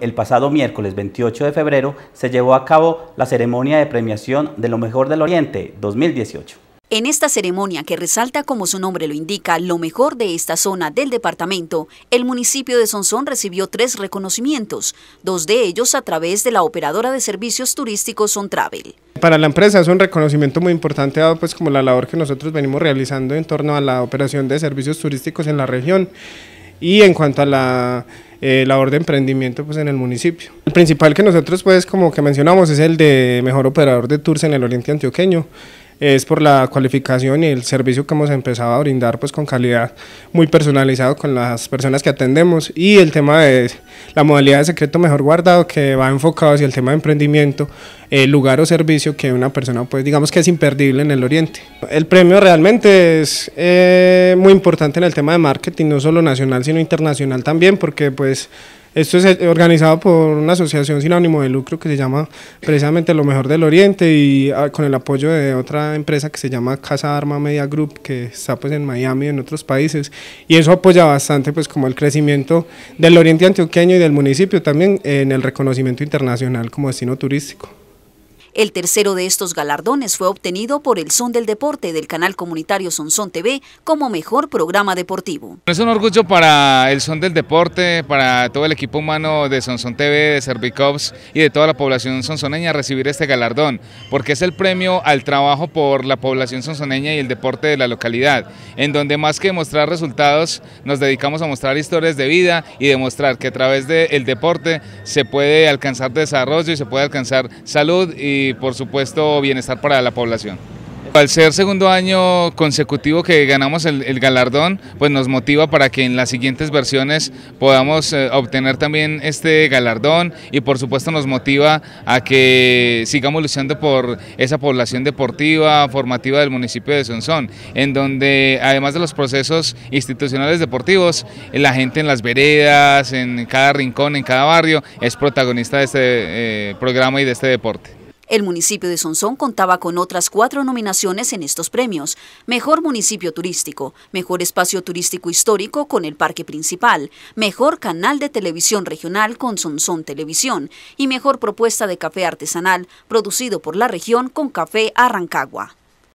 El pasado miércoles 28 de febrero se llevó a cabo la ceremonia de premiación de lo mejor del Oriente 2018. En esta ceremonia que resalta como su nombre lo indica lo mejor de esta zona del departamento, el municipio de Sonsón recibió tres reconocimientos, dos de ellos a través de la operadora de servicios turísticos Travel. Para la empresa es un reconocimiento muy importante dado pues como la labor que nosotros venimos realizando en torno a la operación de servicios turísticos en la región y en cuanto a la eh, labor de emprendimiento pues, en el municipio. El principal que nosotros, pues, como que mencionamos, es el de mejor operador de tours en el Oriente Antioqueño. Es por la cualificación y el servicio que hemos empezado a brindar pues, con calidad muy personalizado con las personas que atendemos y el tema de la modalidad de secreto mejor guardado que va enfocado hacia el tema de emprendimiento, eh, lugar o servicio que una persona, pues digamos que es imperdible en el Oriente. El premio realmente es eh, muy importante en el tema de marketing, no solo nacional, sino internacional también, porque pues esto es eh, organizado por una asociación sin ánimo de lucro que se llama precisamente Lo Mejor del Oriente y ah, con el apoyo de otra empresa que se llama Casa Arma Media Group que está pues en Miami y en otros países y eso apoya bastante pues como el crecimiento del Oriente Antioqueño y del municipio también en el reconocimiento internacional como destino turístico. El tercero de estos galardones fue obtenido por el Son del Deporte del canal comunitario Sonson TV como mejor programa deportivo. Es un orgullo para el Son del Deporte, para todo el equipo humano de Sonson TV, de Servicops y de toda la población sonsoneña recibir este galardón, porque es el premio al trabajo por la población sonsoneña y el deporte de la localidad, en donde más que mostrar resultados, nos dedicamos a mostrar historias de vida y demostrar que a través del deporte se puede alcanzar desarrollo y se puede alcanzar salud y y por supuesto bienestar para la población. Al ser segundo año consecutivo que ganamos el, galardón, pues nos motiva para que en las siguientes versiones podamos eh, obtener también este galardón y por supuesto nos motiva a que sigamos luchando por esa población deportiva, formativa del municipio de Sonsón, en donde además de los procesos institucionales deportivos, la gente en las veredas, en cada rincón, en cada barrio, es protagonista de este eh, programa y de este deporte. El municipio de Sonsón contaba con otras cuatro nominaciones en estos premios. Mejor municipio turístico, mejor espacio turístico histórico con el parque principal, mejor canal de televisión regional con Sonsón Televisión y mejor propuesta de café artesanal producido por la región con Café Arrancagua.